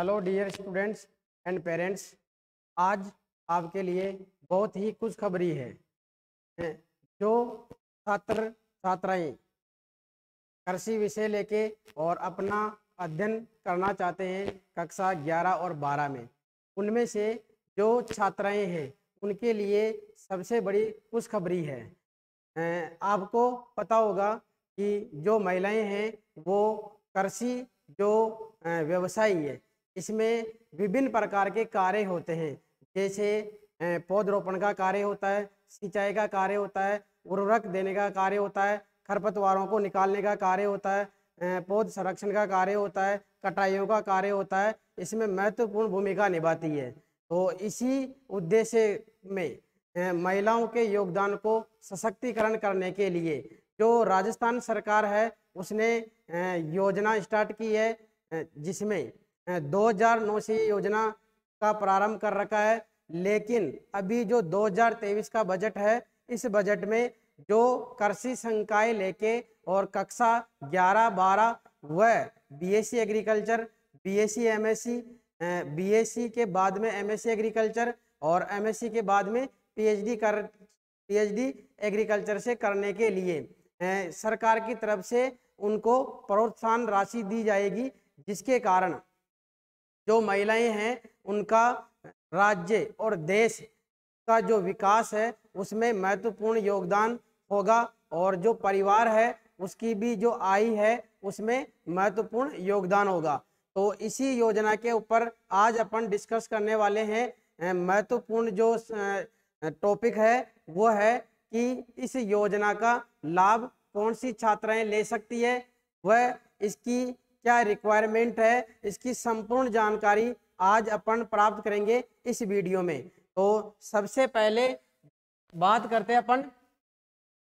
hello dear students and parents आज आपके लिए बहुत ही कुछ खबरी है जो छात्र छात्राएं कृषि विषय लेके और अपना अध्ययन करना चाहते हैं कक्षा 11 और 12 में उनमें से जो छात्राएं हैं उनके लिए सबसे बड़ी कुछ खबरी है आपको पता होगा कि जो महिलाएं हैं वो कृषि जो व्यवसायी है इसमें विभिन्न प्रकार के कार्य होते हैं जैसे पौधरोपण का कार्य होता है सिंचाई का कार्य होता है उर्वरक देने का कार्य होता है खरपतवारों को निकालने का कार्य होता है पौध संरक्षण का कार्य होता है कटाइयों का कार्य होता है इसमें महत्वपूर्ण भूमिका निभाती है तो इसी उद्देश्य में महिलाओं के योगदान को सशक्तिकरण करने के लिए जो राजस्थान सरकार है उसने योजना स्टार्ट की है जिसमें 2009 से ये योजना का प्रारंभ कर रखा है लेकिन अभी जो 2023 का बजट है इस बजट में जो कृषि संकाय लेके और कक्षा 11, 12 व BSc agriculture BSc MSc BSc के बाद में एमएससी एग्रीकल्चर e और एमएससी e के बाद में पीएचडी कर पीएचडी एग्रीकल्चर से करने के लिए सरकार की तरफ से उनको प्रोत्साहन राशि दी जाएगी जिसके कारण जो महिलाएं हैं उनका राज्य और देश का जो विकास है उसमें महत्वपूर्ण योगदान होगा और जो परिवार है उसकी भी जो आय है उसमें महत्वपूर्ण योगदान होगा तो इसी योजना के ऊपर आज अपन डिस्कस करने वाले हैं महत्वपूर्ण जो टॉपिक है वो है कि इस योजना का लाभ कौन सी छात्राएं ले सकती है वह इसकी क्या रिक्वायरमेंट है इसकी संपूर्ण जानकारी आज अपन प्राप्त करेंगे इस वीडियो में तो सबसे पहले बात करते हैं अपन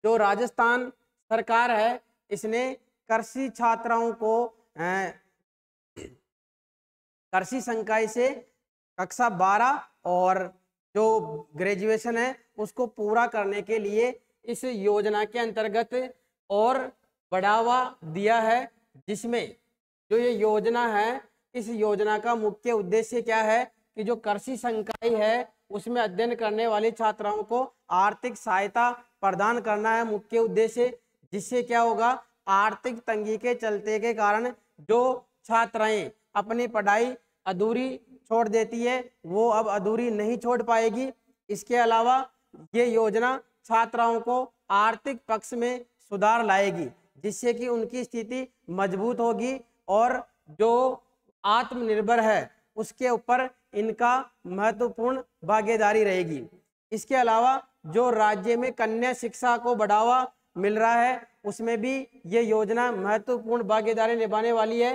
जो राजस्थान सरकार है इसने कृषि छात्राओं को कृषि संकाय से कक्षा बारह और जो ग्रेजुएशन है उसको पूरा करने के लिए इस योजना के अंतर्गत और बढ़ावा दिया है जिसमें जो ये योजना है इस योजना का मुख्य उद्देश्य क्या है कि जो कृषि संकाय है उसमें अध्ययन करने वाली छात्राओं को आर्थिक सहायता प्रदान करना है मुख्य उद्देश्य जिससे क्या होगा आर्थिक तंगी के चलते के कारण जो छात्राएं अपनी पढ़ाई अधूरी छोड़ देती है वो अब अधूरी नहीं छोड़ पाएगी इसके अलावा ये योजना छात्राओं को आर्थिक पक्ष में सुधार लाएगी जिससे कि उनकी स्थिति मजबूत होगी और जो आत्मनिर्भर है उसके ऊपर इनका महत्वपूर्ण भागीदारी रहेगी इसके अलावा जो राज्य में कन्या शिक्षा को बढ़ावा मिल रहा है उसमें भी ये योजना महत्वपूर्ण भागीदारी निभाने वाली है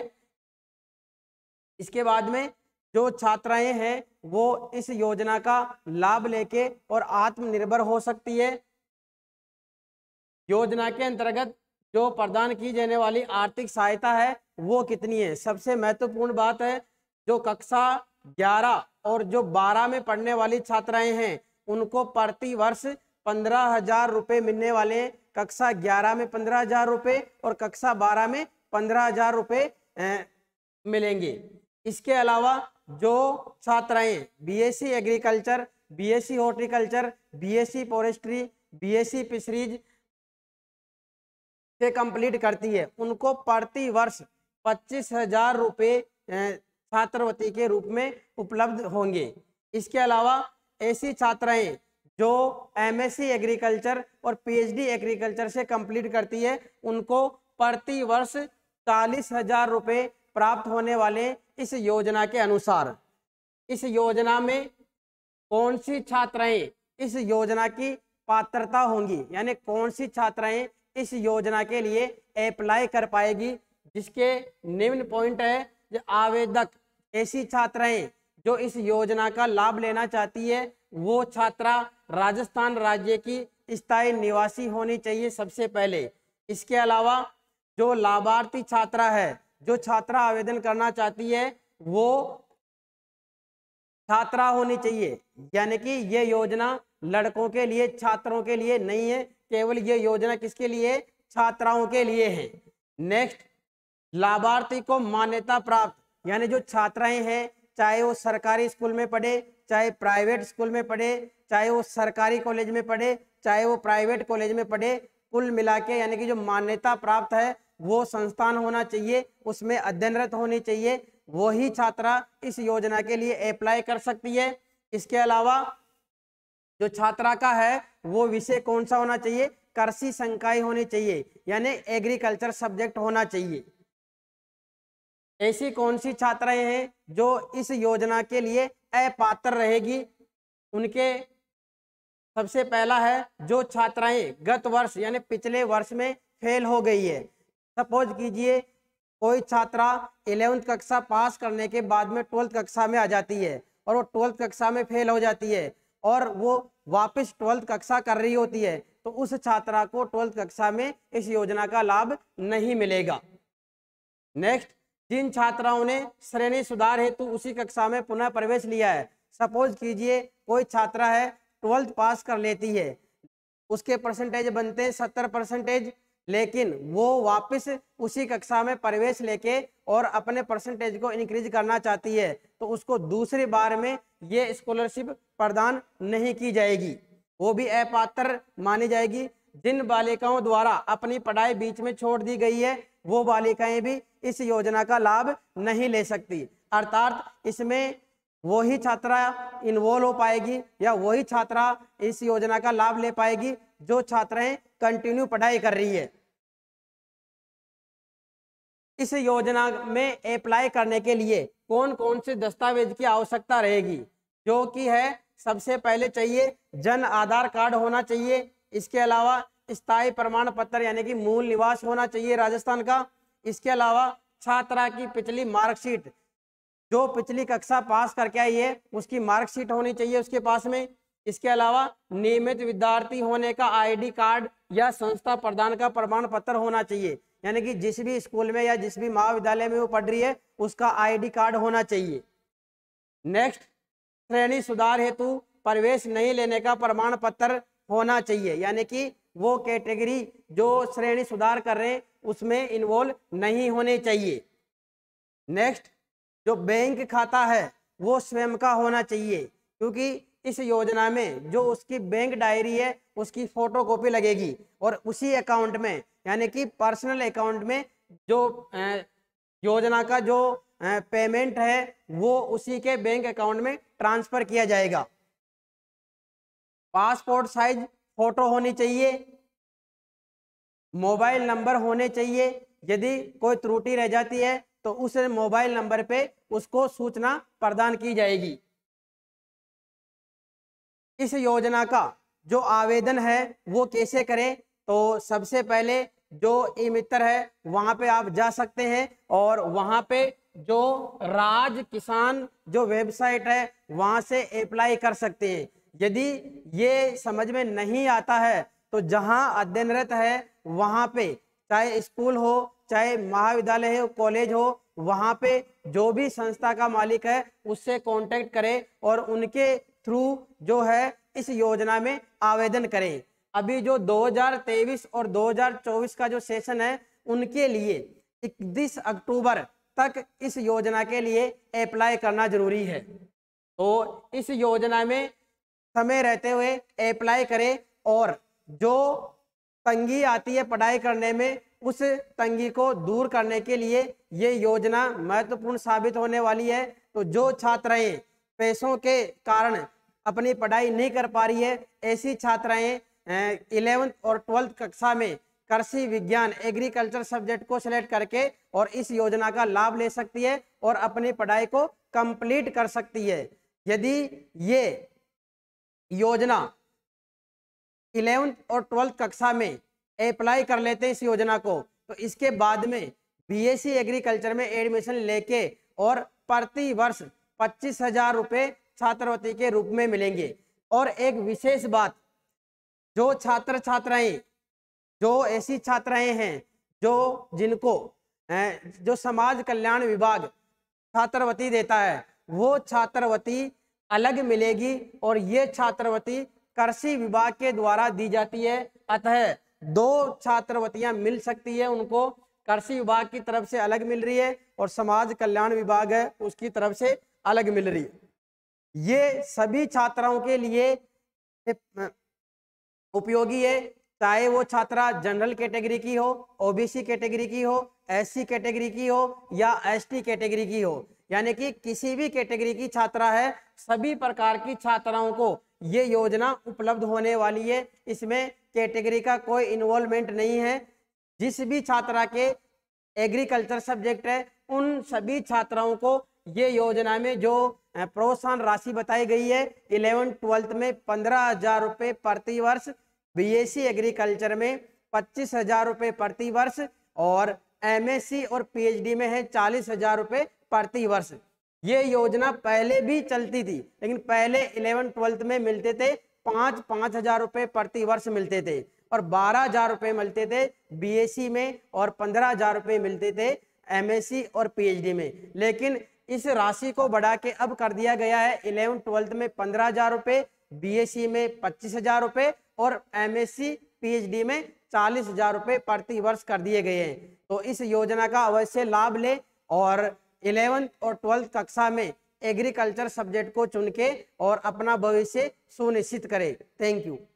इसके बाद में जो छात्राएं हैं वो इस योजना का लाभ लेके और आत्मनिर्भर हो सकती है योजना के अंतर्गत जो प्रदान की जाने वाली आर्थिक सहायता है वो कितनी है सबसे महत्वपूर्ण बात है जो कक्षा 11 और जो 12 में पढ़ने वाली छात्राएं हैं उनको प्रति वर्ष पंद्रह हजार रुपये मिलने वाले कक्षा 11 में पंद्रह हजार रुपये और कक्षा 12 में पंद्रह हजार रुपये मिलेंगे इसके अलावा जो छात्राएं BSc agriculture BSc horticulture BSc forestry BSc fisheries से कंप्लीट करती है उनको प्रति वर्ष पच्चीस हजार रुपये छात्रवृत्ति के रूप में उपलब्ध होंगे इसके अलावा ऐसी छात्राएं जो एमएससी एग्रीकल्चर और पीएचडी एग्रीकल्चर से कंप्लीट करती है उनको प्रति वर्ष चालीस हजार रुपये प्राप्त होने वाले इस योजना के अनुसार इस योजना में कौन सी छात्राएं इस योजना की पात्रता होंगी यानी कौन सी छात्राएं इस योजना के लिए अप्लाई कर पाएगी जिसके निम्न पॉइंट है जो आवेदक ऐसी छात्राएं जो इस योजना का लाभ लेना चाहती है वो छात्रा राजस्थान राज्य की स्थायी निवासी होनी चाहिए सबसे पहले इसके अलावा जो लाभार्थी छात्रा है जो छात्रा आवेदन करना चाहती है वो छात्रा होनी चाहिए यानी कि ये योजना लड़कों के लिए छात्रों के लिए नहीं है केवल ये योजना किसके लिए छात्राओं के लिए है नेक्स्ट लाभार्थी को मान्यता प्राप्त यानी जो छात्राएं हैं चाहे वो सरकारी स्कूल में पढ़े चाहे प्राइवेट स्कूल में पढ़े चाहे वो सरकारी कॉलेज में पढ़े चाहे वो प्राइवेट कॉलेज में पढ़े कुल मिला के यानी कि जो मान्यता प्राप्त है वो संस्थान होना चाहिए उसमें अध्ययनरत होनी चाहिए वही छात्रा इस योजना के लिए अप्लाई कर सकती है इसके अलावा जो छात्रा का है वो विषय कौन सा होना चाहिए कृषि संकाय होनी चाहिए यानी एग्रीकल्चर सब्जेक्ट होना चाहिए ऐसी कौन सी छात्राएं हैं जो इस योजना के लिए अपात्र रहेगी उनके सबसे पहला है जो छात्राएं गत वर्ष यानी पिछले वर्ष में फेल हो गई है सपोज कीजिए कोई छात्रा इलेवंथ कक्षा पास करने के बाद में ट्वेल्थ कक्षा में आ जाती है और वो ट्वेल्थ कक्षा में फेल हो जाती है और वो वापस ट्वेल्थ कक्षा कर रही होती है तो उस छात्रा को ट्वेल्थ कक्षा में इस योजना का लाभ नहीं मिलेगा नेक्स्ट जिन छात्राओं ने श्रेणी सुधार हेतु उसी कक्षा में पुनः प्रवेश लिया है सपोज कीजिए कोई छात्रा है ट्वेल्थ पास कर लेती है उसके परसेंटेज बनते हैं सत्तर परसेंटेज लेकिन वो वापस उसी कक्षा में प्रवेश लेके और अपने परसेंटेज को इंक्रीज करना चाहती है तो उसको दूसरी बार में ये स्कॉलरशिप प्रदान नहीं की जाएगी वो भी अपात्र मानी जाएगी जिन बालिकाओं द्वारा अपनी पढ़ाई बीच में छोड़ दी गई है वो बालिकाएं भी इस योजना का लाभ नहीं ले सकती अर्थात इसमें वही छात्रा इन्वॉल्व हो पाएगी या वही छात्रा इस योजना का लाभ ले पाएगी जो छात्राएं कंटिन्यू पढ़ाई कर रही है इस योजना में अप्लाई करने के लिए कौन कौन से दस्तावेज की आवश्यकता रहेगी जो कि है सबसे पहले चाहिए जन आधार कार्ड होना चाहिए इसके अलावा स्थायी प्रमाण पत्र यानी कि मूल निवास होना चाहिए राजस्थान का इसके अलावा छात्रा की पिछली मार्कशीट जो पिछली कक्षा पास करके आई है उसकी मार्कशीट होनी चाहिए उसके पास में इसके अलावा नियमित विद्यार्थी होने का आईडी कार्ड या संस्था प्रदान का प्रमाण पत्र होना चाहिए यानी कि जिस भी स्कूल में या जिस भी महाविद्यालय में वो पढ़ रही है उसका आईडी कार्ड होना चाहिए नेक्स्ट श्रेणी सुधार हेतु प्रवेश नहीं लेने का प्रमाण पत्र होना चाहिए यानी कि वो कैटेगरी जो श्रेणी सुधार कर रहे हैं उसमें इन्वॉल्व नहीं होने चाहिए नेक्स्ट जो बैंक खाता है वो स्वयं का होना चाहिए क्योंकि इस योजना में जो उसकी बैंक डायरी है उसकी फोटोकॉपी लगेगी और उसी अकाउंट में यानी कि पर्सनल अकाउंट में जो योजना का जो पेमेंट है वो उसी के बैंक अकाउंट में ट्रांसफर किया जाएगा पासपोर्ट साइज फोटो होनी चाहिए मोबाइल नंबर होने चाहिए यदि कोई त्रुटि रह जाती है तो उस मोबाइल नंबर पे उसको सूचना प्रदान की जाएगी इस योजना का जो आवेदन है वो कैसे करें तो सबसे पहले जो ई मित्र है वहां पे आप जा सकते हैं और वहां पे जो राज किसान जो वेबसाइट है वहां से अप्लाई कर सकते हैं यदि ये समझ में नहीं आता है तो जहां अध्ययनरत है वहां पे चाहे स्कूल हो चाहे महाविद्यालय हो कॉलेज हो वहां पे जो भी संस्था का मालिक है उससे कांटेक्ट करें और उनके थ्रू जो है इस योजना में आवेदन करें अभी जो 2023 और 2024 का जो सेशन है उनके लिए इकतीस अक्टूबर तक इस योजना के लिए अप्लाई करना जरूरी है तो इस योजना में समय रहते हुए अप्लाई करें और जो तंगी आती है पढ़ाई करने में उस तंगी को दूर करने के लिए ये योजना महत्वपूर्ण साबित होने वाली है तो जो छात्राएं पैसों के कारण अपनी पढ़ाई नहीं कर पा रही है ऐसी छात्राएं इलेवंथ और ट्वेल्थ कक्षा में कृषि विज्ञान एग्रीकल्चर सब्जेक्ट को सिलेक्ट करके और इस योजना का लाभ ले सकती है और अपनी पढ़ाई को कंप्लीट कर सकती है यदि ये योजना इलेवंथ और ट्वेल्थ कक्षा में अप्लाई कर लेते हैं इस योजना को तो इसके बाद में बीएससी एग्रीकल्चर e में एडमिशन लेके और प्रति वर्ष पच्चीस हजार रुपये छात्रवृत्ति के रूप में मिलेंगे और एक विशेष बात जो छात्र छात्राएं जो ऐसी छात्राएं हैं जो जिनको जो समाज कल्याण विभाग छात्रवृत्ति देता है वो छात्रवृत्ति अलग मिलेगी और ये छात्रवृत्ति कृषि विभाग के द्वारा दी जाती है अतः दो छात्रवृत्तियां मिल सकती है उनको कृषि विभाग की तरफ से अलग मिल रही है और समाज कल्याण विभाग है उसकी तरफ से अलग मिल रही है ये सभी छात्राओं के लिए उपयोगी है चाहे वो छात्रा जनरल कैटेगरी की हो ओबीसी कैटेगरी की हो एससी कैटेगरी की हो या एसटी कैटेगरी की हो यानी कि किसी भी कैटेगरी की छात्रा है सभी प्रकार की छात्राओं को ये योजना उपलब्ध होने वाली है इसमें कैटेगरी का कोई इन्वॉल्वमेंट नहीं है जिस भी छात्रा के एग्रीकल्चर सब्जेक्ट है उन सभी छात्राओं को ये योजना में जो प्रोत्साहन राशि बताई गई है इलेवन ट्वेल्थ में पंद्रह हजार रुपये प्रति वर्ष बीएससी एग्रीकल्चर में पच्चीस हजार रुपये प्रति और एमएससी और पीएचडी में है चालीस हजार रुपये प्रति वर्ष ये योजना पहले भी चलती थी लेकिन पहले इलेवन ट्वेल्थ में मिलते थे पाँच पाँच हजार रुपये प्रति वर्ष मिलते थे और बारह हजार रुपये मिलते थे सी में और पंद्रह हजार रुपये मिलते थे एमएससी और डी में लेकिन इस राशि को बढ़ा के अब कर दिया गया है इलेवन ट्वेल्थ में पंद्रह हजार रुपए बी में पच्चीस हजार रुपए और एम एस पीएचडी में चालीस हजार रुपए प्रति वर्ष कर दिए गए हैं तो इस योजना का अवश्य लाभ ले और इलेवेंथ और ट्वेल्थ कक्षा में एग्रीकल्चर सब्जेक्ट को चुन के और अपना भविष्य सुनिश्चित करें थैंक यू